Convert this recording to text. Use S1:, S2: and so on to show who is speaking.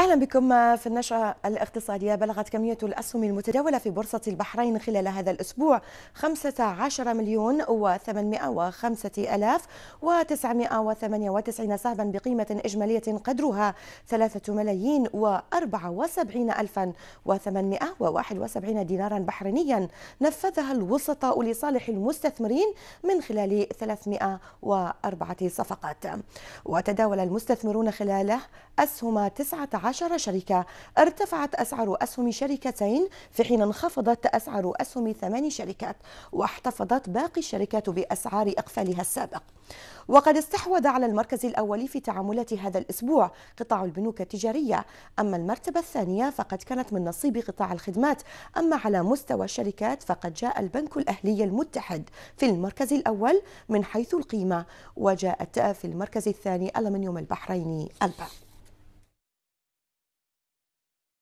S1: أهلا بكم في النشرة الاقتصادية بلغت كمية الأسهم المتداولة في بورصة البحرين خلال هذا الأسبوع 15 مليون و805 ألاف و998 سهما بقيمة إجمالية قدرها 3 ملايين و74 ألفا و871 دينارا بحرينيا نفذها الوسطاء لصالح المستثمرين من خلال 304 صفقات وتداول المستثمرون خلاله أسهم 19 عشر شركة ارتفعت أسعار أسهم شركتين في حين انخفضت أسعار أسهم ثمان شركات واحتفظت باقي الشركات بأسعار إقفالها السابق وقد استحوذ على المركز الأول في تعاملات هذا الأسبوع قطاع البنوك التجارية أما المرتبة الثانية فقد كانت من نصيب قطاع الخدمات أما على مستوى الشركات فقد جاء البنك الأهلي المتحد في المركز الأول من حيث القيمة وجاءت في المركز الثاني ألمنيوم البحريني البنك